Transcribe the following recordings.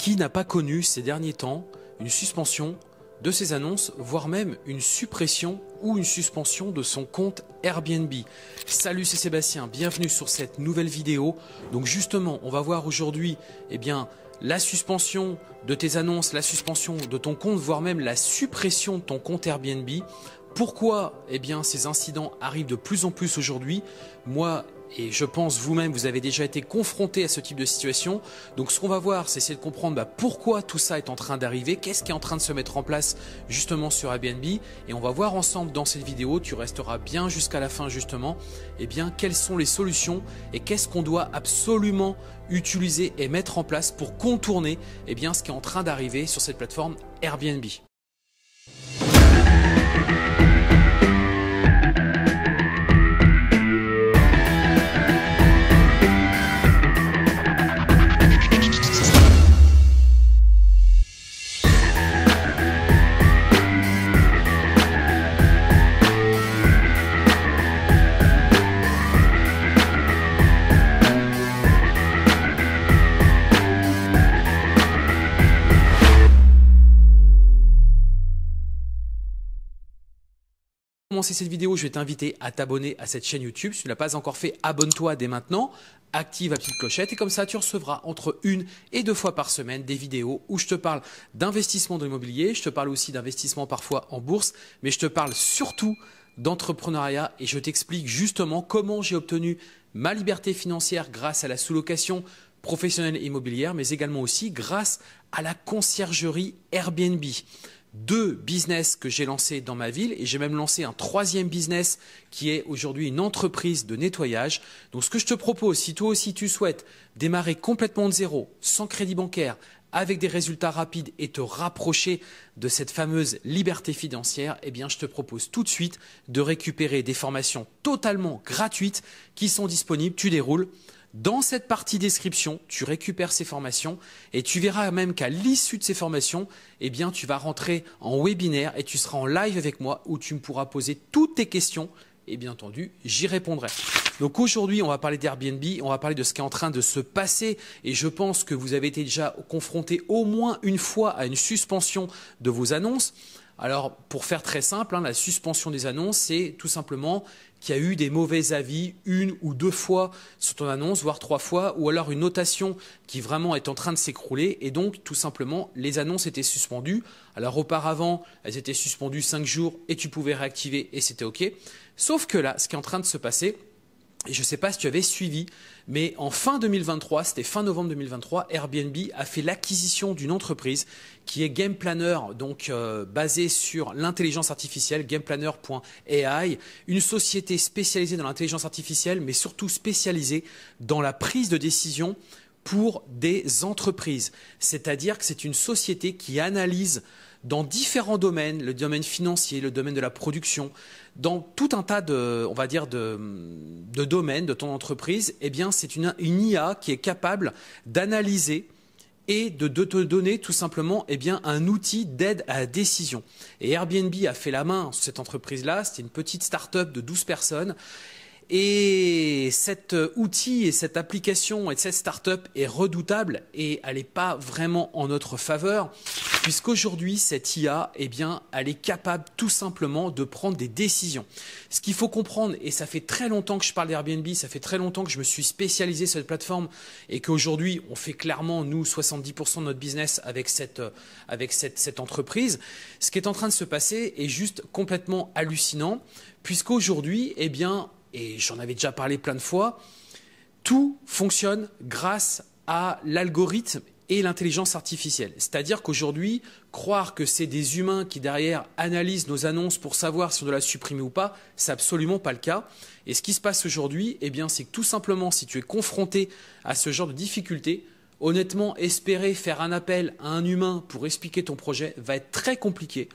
Qui n'a pas connu ces derniers temps une suspension de ses annonces, voire même une suppression ou une suspension de son compte Airbnb. Salut, c'est Sébastien, bienvenue sur cette nouvelle vidéo. Donc justement, on va voir aujourd'hui eh bien, la suspension de tes annonces, la suspension de ton compte, voire même la suppression de ton compte Airbnb. Pourquoi eh bien, ces incidents arrivent de plus en plus aujourd'hui Moi, et je pense vous-même, vous avez déjà été confronté à ce type de situation. Donc ce qu'on va voir, c'est essayer de comprendre bah, pourquoi tout ça est en train d'arriver, qu'est-ce qui est en train de se mettre en place justement sur Airbnb. Et on va voir ensemble dans cette vidéo, tu resteras bien jusqu'à la fin justement, eh bien quelles sont les solutions et qu'est-ce qu'on doit absolument utiliser et mettre en place pour contourner eh bien, ce qui est en train d'arriver sur cette plateforme Airbnb. commencer cette vidéo, je vais t'inviter à t'abonner à cette chaîne YouTube. Si tu ne l'as pas encore fait, abonne-toi dès maintenant, active la petite clochette et comme ça tu recevras entre une et deux fois par semaine des vidéos où je te parle d'investissement dans l'immobilier, je te parle aussi d'investissement parfois en bourse, mais je te parle surtout d'entrepreneuriat et je t'explique justement comment j'ai obtenu ma liberté financière grâce à la sous-location professionnelle immobilière, mais également aussi grâce à la conciergerie Airbnb deux business que j'ai lancés dans ma ville et j'ai même lancé un troisième business qui est aujourd'hui une entreprise de nettoyage. Donc ce que je te propose, si toi aussi tu souhaites démarrer complètement de zéro, sans crédit bancaire, avec des résultats rapides et te rapprocher de cette fameuse liberté financière, eh bien je te propose tout de suite de récupérer des formations totalement gratuites qui sont disponibles. Tu déroules dans cette partie description, tu récupères ces formations et tu verras même qu'à l'issue de ces formations, eh bien, tu vas rentrer en webinaire et tu seras en live avec moi où tu me pourras poser toutes tes questions et bien entendu, j'y répondrai. Donc aujourd'hui, on va parler d'Airbnb, on va parler de ce qui est en train de se passer et je pense que vous avez été déjà confronté au moins une fois à une suspension de vos annonces. Alors, pour faire très simple, hein, la suspension des annonces, c'est tout simplement qui a eu des mauvais avis une ou deux fois sur ton annonce, voire trois fois, ou alors une notation qui vraiment est en train de s'écrouler. Et donc, tout simplement, les annonces étaient suspendues. Alors, auparavant, elles étaient suspendues cinq jours et tu pouvais réactiver et c'était OK. Sauf que là, ce qui est en train de se passer, je ne sais pas si tu avais suivi, mais en fin 2023, c'était fin novembre 2023, Airbnb a fait l'acquisition d'une entreprise qui est Game Planner, donc euh, basée sur l'intelligence artificielle, gameplanner.ai, une société spécialisée dans l'intelligence artificielle, mais surtout spécialisée dans la prise de décision pour des entreprises. C'est-à-dire que c'est une société qui analyse dans différents domaines, le domaine financier, le domaine de la production, dans tout un tas de, on va dire, de, domaines de ton entreprise, eh bien, c'est une, IA qui est capable d'analyser et de, te donner tout simplement eh bien, un outil d'aide à la décision. Et Airbnb a fait la main sur cette entreprise-là, c'était une petite start-up de 12 personnes, et cet euh, outil et cette application et cette start-up est redoutable et elle n'est pas vraiment en notre faveur puisqu'aujourd'hui cette IA, eh bien, elle est capable tout simplement de prendre des décisions. Ce qu'il faut comprendre et ça fait très longtemps que je parle d'Airbnb, ça fait très longtemps que je me suis spécialisé sur cette plateforme et qu'aujourd'hui on fait clairement nous 70% de notre business avec cette euh, avec cette, cette entreprise. Ce qui est en train de se passer est juste complètement hallucinant puisqu'aujourd'hui, eh bien, et j'en avais déjà parlé plein de fois, tout fonctionne grâce à l'algorithme et l'intelligence artificielle. C'est-à-dire qu'aujourd'hui, croire que c'est des humains qui derrière analysent nos annonces pour savoir si on doit la supprimer ou pas, c'est absolument pas le cas. Et ce qui se passe aujourd'hui, eh c'est que tout simplement, si tu es confronté à ce genre de difficulté, honnêtement, espérer faire un appel à un humain pour expliquer ton projet va être très compliqué.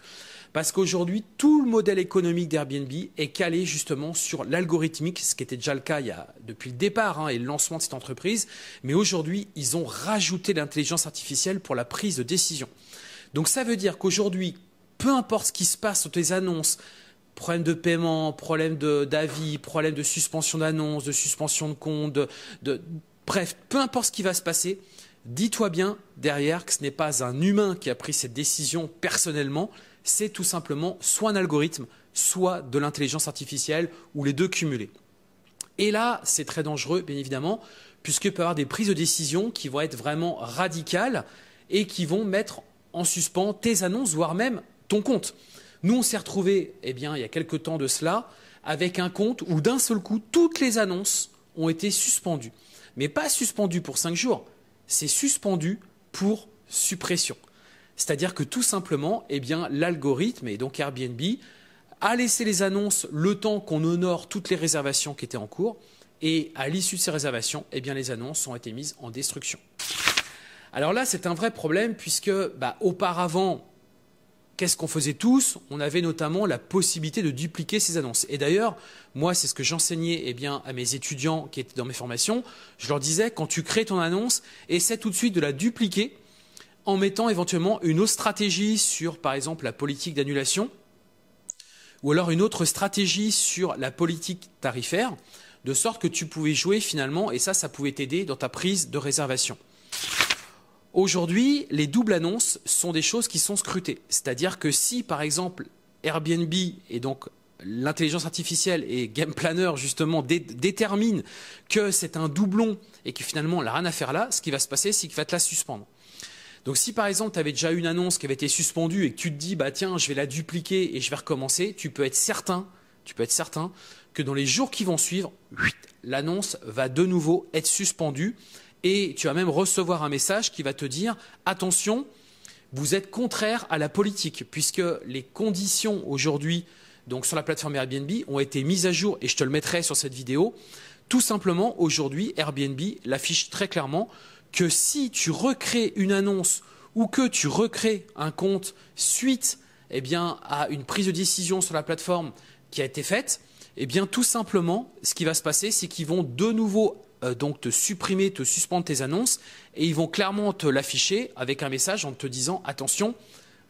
Parce qu'aujourd'hui, tout le modèle économique d'Airbnb est calé justement sur l'algorithmique, ce qui était déjà le cas depuis le départ hein, et le lancement de cette entreprise. Mais aujourd'hui, ils ont rajouté l'intelligence artificielle pour la prise de décision. Donc ça veut dire qu'aujourd'hui, peu importe ce qui se passe sur tes annonces, problème de paiement, problème d'avis, problème de suspension d'annonce, de suspension de compte, de, bref, peu importe ce qui va se passer, dis-toi bien derrière que ce n'est pas un humain qui a pris cette décision personnellement, c'est tout simplement soit un algorithme, soit de l'intelligence artificielle, ou les deux cumulés. Et là, c'est très dangereux, bien évidemment, puisque peut y avoir des prises de décision qui vont être vraiment radicales et qui vont mettre en suspens tes annonces, voire même ton compte. Nous, on s'est retrouvés, eh il y a quelques temps de cela, avec un compte où d'un seul coup, toutes les annonces ont été suspendues. Mais pas suspendues pour cinq jours, c'est suspendu pour suppression. C'est-à-dire que tout simplement, eh bien, l'algorithme et donc Airbnb a laissé les annonces le temps qu'on honore toutes les réservations qui étaient en cours. Et à l'issue de ces réservations, eh bien, les annonces ont été mises en destruction. Alors là, c'est un vrai problème puisque bah, auparavant, qu'est-ce qu'on faisait tous On avait notamment la possibilité de dupliquer ces annonces. Et d'ailleurs, moi, c'est ce que j'enseignais eh bien, à mes étudiants qui étaient dans mes formations. Je leur disais, quand tu crées ton annonce, essaie tout de suite de la dupliquer en mettant éventuellement une autre stratégie sur, par exemple, la politique d'annulation, ou alors une autre stratégie sur la politique tarifaire, de sorte que tu pouvais jouer finalement, et ça, ça pouvait t'aider dans ta prise de réservation. Aujourd'hui, les doubles annonces sont des choses qui sont scrutées. C'est-à-dire que si, par exemple, Airbnb et donc l'intelligence artificielle et Game Planner justement déterminent que c'est un doublon et que finalement, la n'a rien à faire là, ce qui va se passer, c'est qu'il va te la suspendre. Donc si par exemple tu avais déjà une annonce qui avait été suspendue et que tu te dis bah tiens je vais la dupliquer et je vais recommencer, tu peux être certain, tu peux être certain que dans les jours qui vont suivre, l'annonce va de nouveau être suspendue et tu vas même recevoir un message qui va te dire attention, vous êtes contraire à la politique puisque les conditions aujourd'hui donc sur la plateforme Airbnb ont été mises à jour et je te le mettrai sur cette vidéo. Tout simplement aujourd'hui Airbnb l'affiche très clairement que si tu recrées une annonce ou que tu recrées un compte suite eh bien, à une prise de décision sur la plateforme qui a été faite, eh bien, tout simplement, ce qui va se passer, c'est qu'ils vont de nouveau euh, donc te supprimer, te suspendre tes annonces et ils vont clairement te l'afficher avec un message en te disant attention,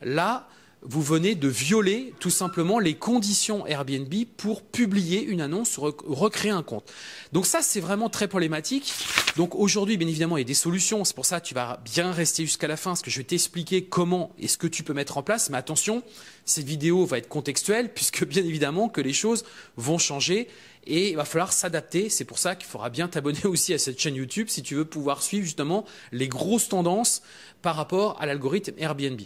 là, vous venez de violer tout simplement les conditions Airbnb pour publier une annonce, recréer un compte. Donc ça, c'est vraiment très problématique. Donc aujourd'hui, bien évidemment, il y a des solutions. C'est pour ça que tu vas bien rester jusqu'à la fin, parce que je vais t'expliquer comment et ce que tu peux mettre en place. Mais attention, cette vidéo va être contextuelle, puisque bien évidemment que les choses vont changer et il va falloir s'adapter. C'est pour ça qu'il faudra bien t'abonner aussi à cette chaîne YouTube si tu veux pouvoir suivre justement les grosses tendances par rapport à l'algorithme Airbnb.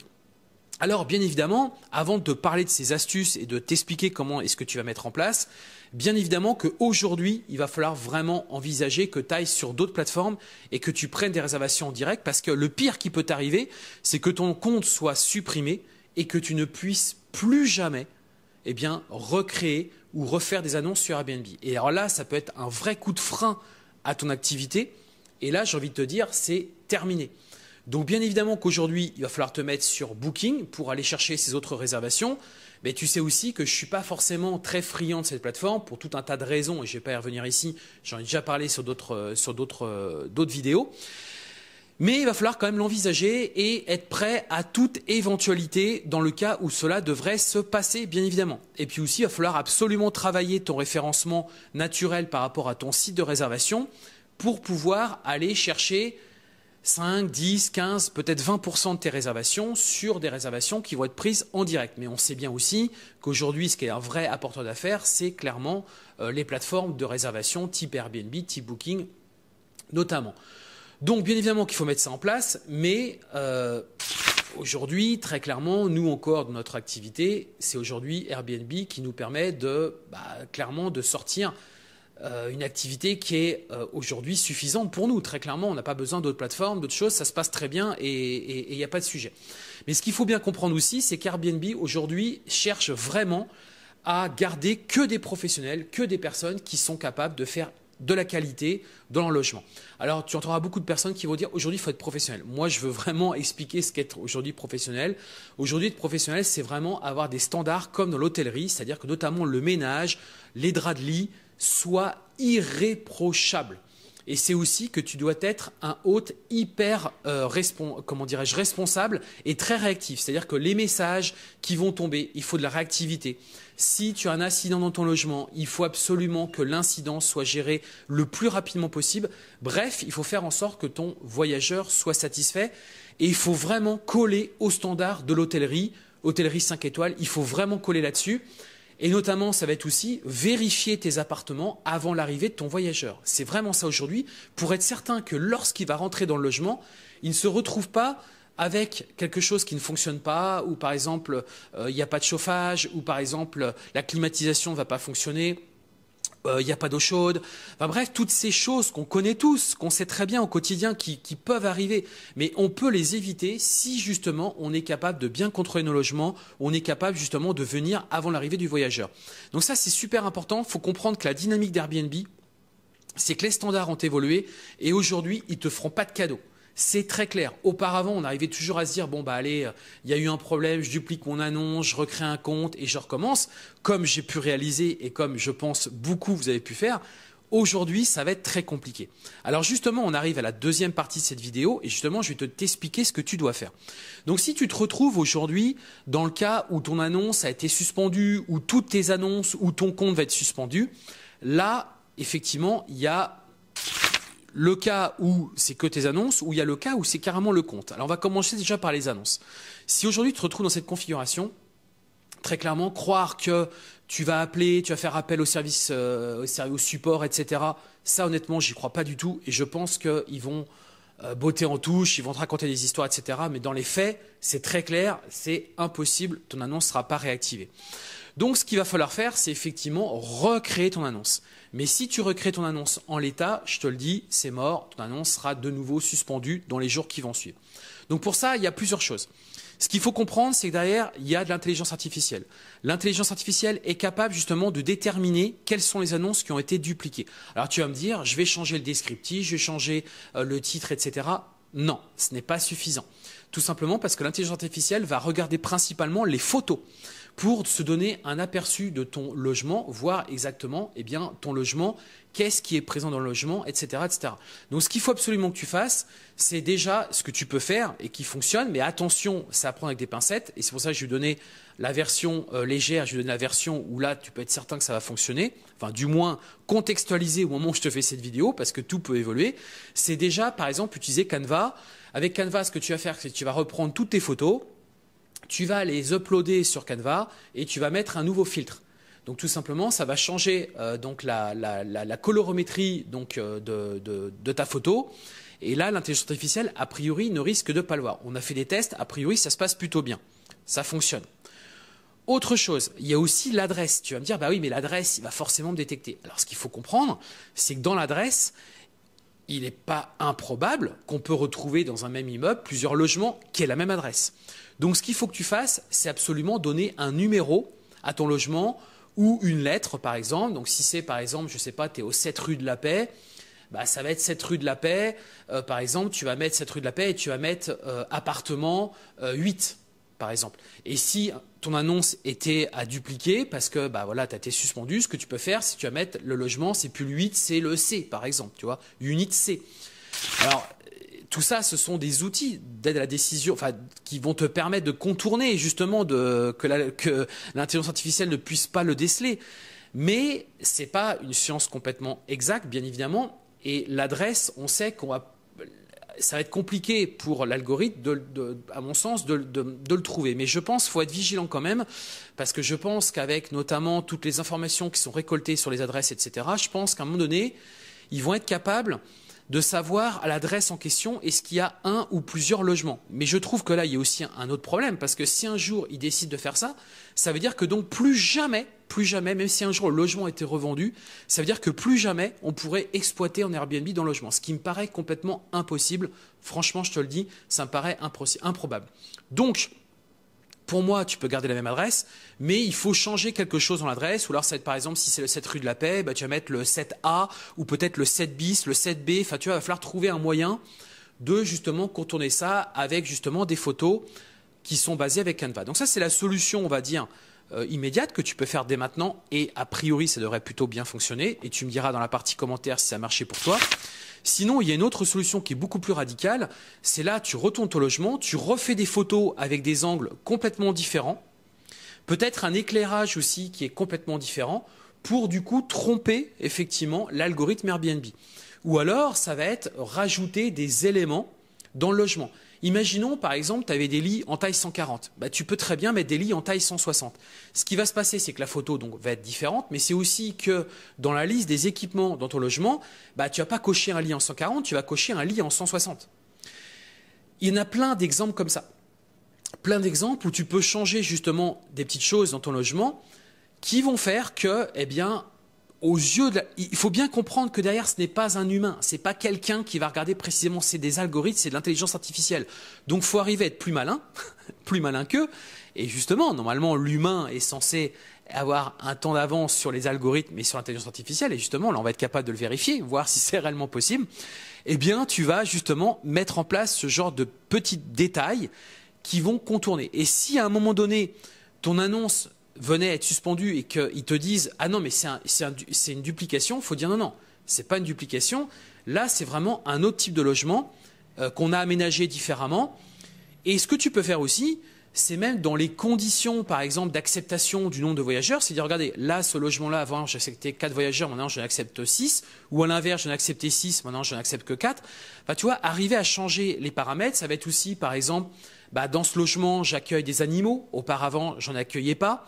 Alors bien évidemment, avant de parler de ces astuces et de t'expliquer comment est-ce que tu vas mettre en place, bien évidemment qu'aujourd'hui, il va falloir vraiment envisager que tu ailles sur d'autres plateformes et que tu prennes des réservations en direct parce que le pire qui peut t'arriver, c'est que ton compte soit supprimé et que tu ne puisses plus jamais eh recréer ou refaire des annonces sur Airbnb. Et alors là, ça peut être un vrai coup de frein à ton activité. Et là, j'ai envie de te dire, c'est terminé. Donc bien évidemment qu'aujourd'hui, il va falloir te mettre sur Booking pour aller chercher ces autres réservations. Mais tu sais aussi que je ne suis pas forcément très friand de cette plateforme pour tout un tas de raisons, et je ne vais pas y revenir ici, j'en ai déjà parlé sur euh, euh, d'autres vidéos. Mais il va falloir quand même l'envisager et être prêt à toute éventualité dans le cas où cela devrait se passer, bien évidemment. Et puis aussi, il va falloir absolument travailler ton référencement naturel par rapport à ton site de réservation pour pouvoir aller chercher 5, 10, 15, peut-être 20% de tes réservations sur des réservations qui vont être prises en direct. Mais on sait bien aussi qu'aujourd'hui, ce qui est un vrai apporteur d'affaires, c'est clairement euh, les plateformes de réservation type Airbnb, type Booking, notamment. Donc, bien évidemment qu'il faut mettre ça en place, mais euh, aujourd'hui, très clairement, nous encore de notre activité, c'est aujourd'hui Airbnb qui nous permet de bah, clairement de sortir euh, une activité qui est euh, aujourd'hui suffisante pour nous. Très clairement, on n'a pas besoin d'autres plateformes, d'autres choses, ça se passe très bien et il n'y a pas de sujet. Mais ce qu'il faut bien comprendre aussi, c'est qu'Airbnb aujourd'hui cherche vraiment à garder que des professionnels, que des personnes qui sont capables de faire de la qualité dans leur logement. Alors, tu entendras beaucoup de personnes qui vont dire aujourd'hui, il faut être professionnel. Moi, je veux vraiment expliquer ce qu'être aujourd'hui professionnel. Aujourd'hui, être professionnel, c'est vraiment avoir des standards comme dans l'hôtellerie, c'est-à-dire que notamment le ménage, les draps de lit, soit irréprochable. Et c'est aussi que tu dois être un hôte hyper euh, comment dirais-je responsable et très réactif. C'est-à-dire que les messages qui vont tomber, il faut de la réactivité. Si tu as un incident dans ton logement, il faut absolument que l'incident soit géré le plus rapidement possible. Bref, il faut faire en sorte que ton voyageur soit satisfait et il faut vraiment coller aux standards de l'hôtellerie, hôtellerie 5 étoiles, il faut vraiment coller là-dessus. Et notamment, ça va être aussi vérifier tes appartements avant l'arrivée de ton voyageur. C'est vraiment ça aujourd'hui pour être certain que lorsqu'il va rentrer dans le logement, il ne se retrouve pas avec quelque chose qui ne fonctionne pas, ou par exemple, euh, il n'y a pas de chauffage, ou par exemple, la climatisation ne va pas fonctionner, il euh, n'y a pas d'eau chaude. Enfin bref, toutes ces choses qu'on connaît tous, qu'on sait très bien au quotidien, qui, peuvent arriver, mais on peut les éviter si justement on est capable de bien contrôler nos logements, on est capable justement de venir avant l'arrivée du voyageur. Donc ça, c'est super important. Il faut comprendre que la dynamique d'Airbnb, c'est que les standards ont évolué et aujourd'hui, ils te feront pas de cadeaux c'est très clair. Auparavant, on arrivait toujours à se dire bon bah allez, euh, il y a eu un problème, je duplique mon annonce, je recrée un compte et je recommence. Comme j'ai pu réaliser et comme je pense beaucoup vous avez pu faire, aujourd'hui, ça va être très compliqué. Alors justement, on arrive à la deuxième partie de cette vidéo et justement, je vais te t'expliquer ce que tu dois faire. Donc si tu te retrouves aujourd'hui dans le cas où ton annonce a été suspendue ou toutes tes annonces ou ton compte va être suspendu, là, effectivement, il y a le cas où c'est que tes annonces, ou il y a le cas où c'est carrément le compte. Alors on va commencer déjà par les annonces. Si aujourd'hui tu te retrouves dans cette configuration, très clairement, croire que tu vas appeler, tu vas faire appel au service, euh, au support, etc. Ça, honnêtement, j'y crois pas du tout. Et je pense qu'ils vont euh, botter en touche, ils vont te raconter des histoires, etc. Mais dans les faits, c'est très clair, c'est impossible, ton annonce ne sera pas réactivée. Donc ce qu'il va falloir faire, c'est effectivement recréer ton annonce. Mais si tu recrées ton annonce en l'état, je te le dis, c'est mort, ton annonce sera de nouveau suspendue dans les jours qui vont suivre. Donc pour ça, il y a plusieurs choses. Ce qu'il faut comprendre, c'est que derrière, il y a de l'intelligence artificielle. L'intelligence artificielle est capable justement de déterminer quelles sont les annonces qui ont été dupliquées. Alors tu vas me dire, je vais changer le descriptif, je vais changer euh, le titre, etc. Non, ce n'est pas suffisant. Tout simplement parce que l'intelligence artificielle va regarder principalement les photos pour se donner un aperçu de ton logement, voir exactement eh bien, ton logement, qu'est-ce qui est présent dans le logement, etc. etc. Donc ce qu'il faut absolument que tu fasses, c'est déjà ce que tu peux faire et qui fonctionne, mais attention, ça à prendre avec des pincettes, et c'est pour ça que je vais donner la version euh, légère, je vais donner la version où là tu peux être certain que ça va fonctionner, enfin du moins contextualiser au moment où je te fais cette vidéo, parce que tout peut évoluer, c'est déjà par exemple utiliser Canva. Avec Canva, ce que tu vas faire, c'est que tu vas reprendre toutes tes photos, tu vas les uploader sur Canva et tu vas mettre un nouveau filtre. Donc tout simplement, ça va changer euh, donc la, colorométrie donc, euh, de, ta photo. Et là, l'intelligence artificielle, a priori, ne risque de pas le voir. On a fait des tests, a priori, ça se passe plutôt bien. Ça fonctionne. Autre chose, il y a aussi l'adresse. Tu vas me dire, bah oui, mais l'adresse, il va forcément me détecter. Alors ce qu'il faut comprendre, c'est que dans l'adresse, il n'est pas improbable qu'on peut retrouver dans un même immeuble plusieurs logements qui aient la même adresse. Donc ce qu'il faut que tu fasses, c'est absolument donner un numéro à ton logement ou une lettre, par exemple. Donc si c'est, par exemple, je ne sais pas, tu es au 7 rue de la Paix, bah, ça va être 7 rue de la Paix. Euh, par exemple, tu vas mettre 7 rue de la Paix et tu vas mettre euh, appartement 8, euh, par exemple. Et si ton annonce était à dupliquer parce que bah voilà, tu as été suspendu. Ce que tu peux faire, si tu vas mettre le logement, c'est plus le 8, c'est le C par exemple, tu vois, unit C. Alors tout ça, ce sont des outils d'aide à la décision, enfin, qui vont te permettre de contourner justement que l'intelligence artificielle ne puisse pas le déceler. Mais n'est pas une science complètement exacte, bien évidemment. Et l'adresse, on sait qu'on va ça va être compliqué pour l'algorithme, de, à mon sens, de, de, le trouver. Mais je pense qu'il faut être vigilant quand même, parce que je pense qu'avec notamment toutes les informations qui sont récoltées sur les adresses, etc., je pense qu'à un moment donné, ils vont être capables de savoir à l'adresse en question est-ce qu'il y a un ou plusieurs logements. Mais je trouve que là, il y a aussi un autre problème, parce que si un jour ils décident de faire ça, ça veut dire que donc plus jamais plus jamais, même si un jour le logement était revendu, ça veut dire que plus jamais on pourrait exploiter en Airbnb dans le logement, ce qui me paraît complètement impossible. Franchement, je te le dis, ça me paraît improbable. Donc, pour moi, tu peux garder la même adresse, mais il faut changer quelque chose dans l'adresse. Ou alors, ça par exemple, si c'est le 7 rue de la Paix, bah, tu vas mettre le 7A ou peut-être le 7 bis, le 7B. Enfin, tu vois, il va falloir trouver un moyen de justement contourner ça avec justement des photos qui sont basées avec Canva. Donc ça, c'est la solution, on va dire, euh, immédiate que tu peux faire dès maintenant et a priori ça devrait plutôt bien fonctionner et tu me diras dans la partie commentaire si ça a marché pour toi. Sinon, il y a une autre solution qui est beaucoup plus radicale, c'est là tu retournes au logement, tu refais des photos avec des angles complètement différents, peut-être un éclairage aussi qui est complètement différent pour du coup tromper effectivement l'algorithme Airbnb. Ou alors ça va être rajouter des éléments dans le logement. Imaginons par exemple, tu avais des lits en taille 140. Bah, tu peux très bien mettre des lits en taille 160. Ce qui va se passer, c'est que la photo donc, va être différente, mais c'est aussi que dans la liste des équipements dans ton logement, bah, tu vas pas cocher un lit en 140, tu vas cocher un lit en 160. Il y en a plein d'exemples comme ça. Plein d'exemples où tu peux changer justement des petites choses dans ton logement qui vont faire que, eh bien, aux yeux de il faut bien comprendre que derrière ce n'est pas un humain, c'est pas quelqu'un qui va regarder précisément, c'est des algorithmes, c'est de l'intelligence artificielle. Donc faut arriver à être plus malin, plus malin qu'eux et justement, normalement l'humain est censé avoir un temps d'avance sur les algorithmes et sur l'intelligence artificielle et justement là on va être capable de le vérifier, voir si c'est réellement possible. Eh bien, tu vas justement mettre en place ce genre de petits détails qui vont contourner. Et si à un moment donné ton annonce venaient à être suspendu et qu'ils te disent ah non mais c'est une duplication, faut dire non non, c'est pas une duplication. Là c'est vraiment un autre type de logement euh, qu'on a aménagé différemment. Et ce que tu peux faire aussi, c'est même dans les conditions par exemple d'acceptation du nombre de voyageurs, c'est dire regardez là ce logement là avant j'acceptais 4 voyageurs, maintenant j'en accepte 6, ou à l'inverse j'en acceptais 6, maintenant je accepte que 4. Bah, tu vois, arriver à changer les paramètres, ça va être aussi par exemple bah, dans ce logement, j'accueille des animaux. Auparavant, j'en accueillais pas.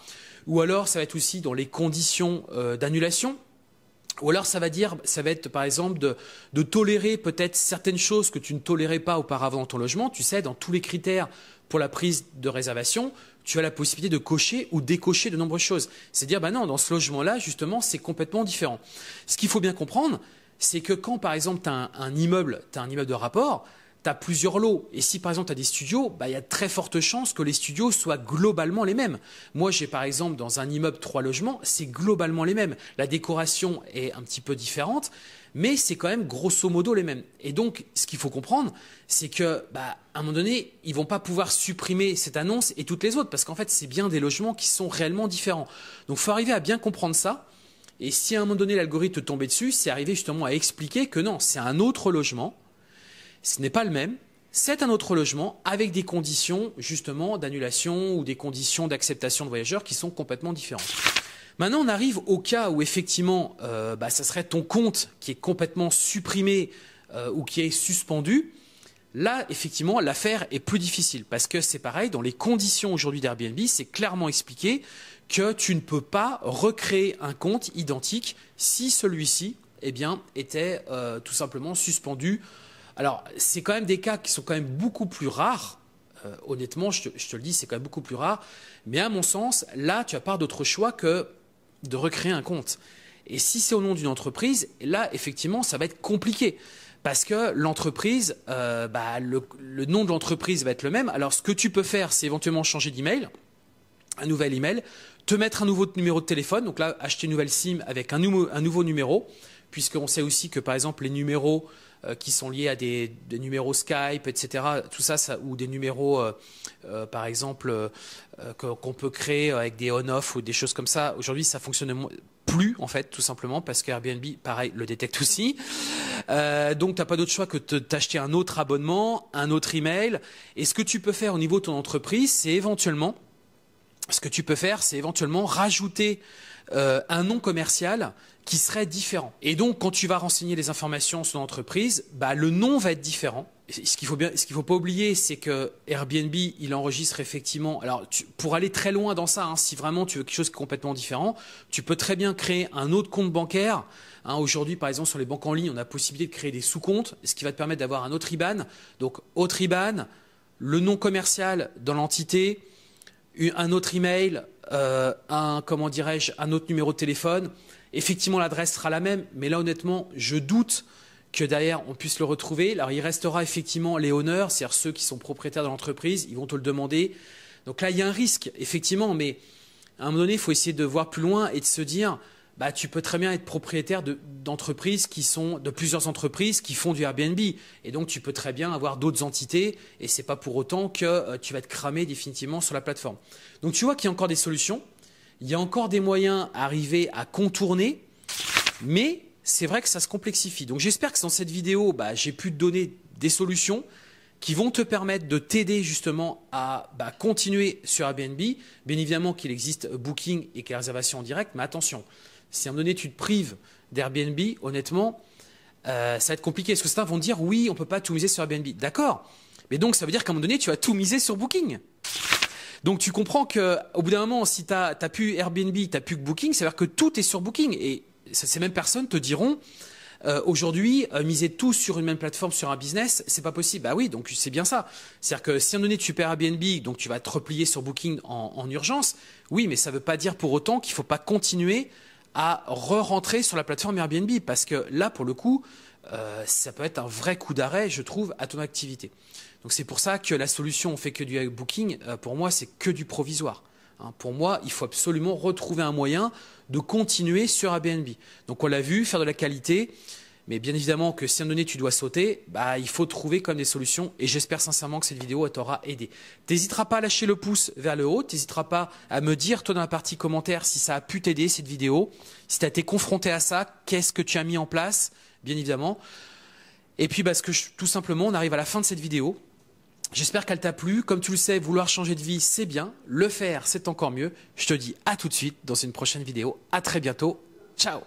Ou alors, ça va être aussi dans les conditions euh, d'annulation. Ou alors, ça va dire, ça va être par exemple de, tolérer peut-être certaines choses que tu ne tolérais pas auparavant dans ton logement. Tu sais, dans tous les critères pour la prise de réservation, tu as la possibilité de cocher ou décocher de nombreuses choses. C'est dire, bah non, dans ce logement-là, justement, c'est complètement différent. Ce qu'il faut bien comprendre, c'est que quand, par exemple, tu un, immeuble, tu as un immeuble de rapport, tu as plusieurs lots. Et si par exemple tu as des studios, bah, il bah, y a très fortes chances que les studios soient globalement les mêmes. Moi j'ai par exemple dans un immeuble trois logements, c'est globalement les mêmes. La décoration est un petit peu différente, mais c'est quand même grosso modo les mêmes. Et donc ce qu'il faut comprendre, c'est que bah, à un moment donné, ils vont pas pouvoir supprimer cette annonce et toutes les autres, parce qu'en fait c'est bien des logements qui sont réellement différents. Donc faut arriver à bien comprendre ça. Et si à un moment donné l'algorithme tombait dessus, c'est arriver justement à expliquer que non, c'est un autre logement ce n'est pas le même. C'est un autre logement avec des conditions justement d'annulation ou des conditions d'acceptation de voyageurs qui sont complètement différentes. Maintenant, on arrive au cas où effectivement, euh, bah, ça serait ton compte qui est complètement supprimé euh, ou qui est suspendu. Là, effectivement, l'affaire est plus difficile parce que c'est pareil, dans les conditions aujourd'hui d'Airbnb, c'est clairement expliqué que tu ne peux pas recréer un compte identique si celui-ci eh était euh, tout simplement suspendu alors, c'est quand même des cas qui sont quand même beaucoup plus rares. Euh, honnêtement, je te, le dis, c'est quand même beaucoup plus rare. Mais à mon sens, là, tu as pas d'autre choix que de recréer un compte. Et si c'est au nom d'une entreprise, là, effectivement, ça va être compliqué. Parce que l'entreprise, euh, bah, le, nom de l'entreprise va être le même. Alors, ce que tu peux faire, c'est éventuellement changer d'email, un nouvel email, te mettre un nouveau numéro de téléphone. Donc là, acheter une nouvelle SIM avec un, un nouveau numéro, puisqu'on sait aussi que, par exemple, les numéros euh, qui sont liés à des, numéros Skype, etc. Tout ça, ou des numéros, euh, euh, par exemple, qu'on peut créer avec des on-off ou des choses comme ça. Aujourd'hui, ça fonctionne plus en fait tout simplement parce que Airbnb pareil le détecte aussi euh, donc n'as pas d'autre choix que de t'acheter un autre abonnement un autre email et ce que tu peux faire au niveau de ton entreprise c'est éventuellement ce que tu peux faire, c'est éventuellement rajouter euh, un nom commercial qui serait différent. Et donc, quand tu vas renseigner les informations sur l'entreprise, bah, le nom va être différent. ce qu'il faut faut pas oublier, c'est que Airbnb, il enregistre effectivement. Alors, pour aller très loin dans ça, hein, si vraiment tu veux quelque chose qui est complètement différent, tu peux très bien créer un autre compte bancaire. Hein, Aujourd'hui, par exemple, sur les banques en ligne, on a possibilité de créer des sous-comptes, ce qui va te permettre d'avoir un autre IBAN. Donc, autre IBAN, le nom commercial dans l'entité, un autre email, euh, un comment dirais-je, un autre numéro de téléphone. Effectivement, l'adresse sera la même, mais là honnêtement, je doute que derrière on puisse le retrouver. Alors il restera effectivement les honneurs, c'est-à-dire ceux qui sont propriétaires de l'entreprise, ils vont te le demander. Donc là, il y a un risque, effectivement, mais à un moment donné, il faut essayer de voir plus loin et de se dire bah, tu peux très bien être propriétaire d'entreprises de, qui sont de plusieurs entreprises qui font du Airbnb et donc tu peux très bien avoir d'autres entités et c'est pas pour autant que euh, tu vas te cramer définitivement sur la plateforme. Donc tu vois qu'il y a encore des solutions, il y a encore des moyens à arriver à contourner, mais c'est vrai que ça se complexifie. Donc j'espère que dans cette vidéo, bah, j'ai pu te donner des solutions qui vont te permettre de t'aider justement à bah, continuer sur Airbnb. Bien évidemment qu'il existe Booking et que la réservation en direct, mais attention, si à un moment donné, tu te prives d'Airbnb, honnêtement, euh, ça va être compliqué. Est-ce que certains vont dire, oui, on ne peut pas tout miser sur Airbnb. D'accord. Mais donc, ça veut dire qu'à un moment donné, tu vas tout miser sur Booking. Donc tu comprends qu'au bout d'un moment, si tu n'as plus Airbnb, tu n'as plus que Booking, c'est veut dire que tout est sur Booking. Et ces mêmes personnes te diront euh, aujourd'hui, euh, miser tout sur une même plateforme, sur un business, c'est pas possible. Bah oui, donc c'est bien ça. C'est-à-dire que si à un moment donné tu perds Airbnb, donc tu vas te replier sur Booking en, en urgence, oui, mais ça ne veut pas dire pour autant qu'il ne faut pas continuer à re-rentrer sur la plateforme Airbnb parce que là, pour le coup, euh, ça peut être un vrai coup d'arrêt, je trouve, à ton activité. Donc c'est pour ça que la solution, on fait que du booking, euh, pour moi, c'est que du provisoire. Hein. pour moi, il faut absolument retrouver un moyen de continuer sur Airbnb. Donc on l'a vu, faire de la qualité, mais bien évidemment que si à un donné tu dois sauter, bah, il faut trouver comme des solutions. Et j'espère sincèrement que cette vidéo t'aura aidé. T'hésiteras pas à lâcher le pouce vers le haut. T'hésiteras pas à me dire, toi, dans la partie commentaire, si ça a pu t'aider, cette vidéo. Si tu as été confronté à ça, qu'est-ce que tu as mis en place, bien évidemment. Et puis, parce bah, que tout simplement, on arrive à la fin de cette vidéo. J'espère qu'elle t'a plu. Comme tu le sais, vouloir changer de vie, c'est bien. Le faire, c'est encore mieux. Je te dis à tout de suite dans une prochaine vidéo. À très bientôt. Ciao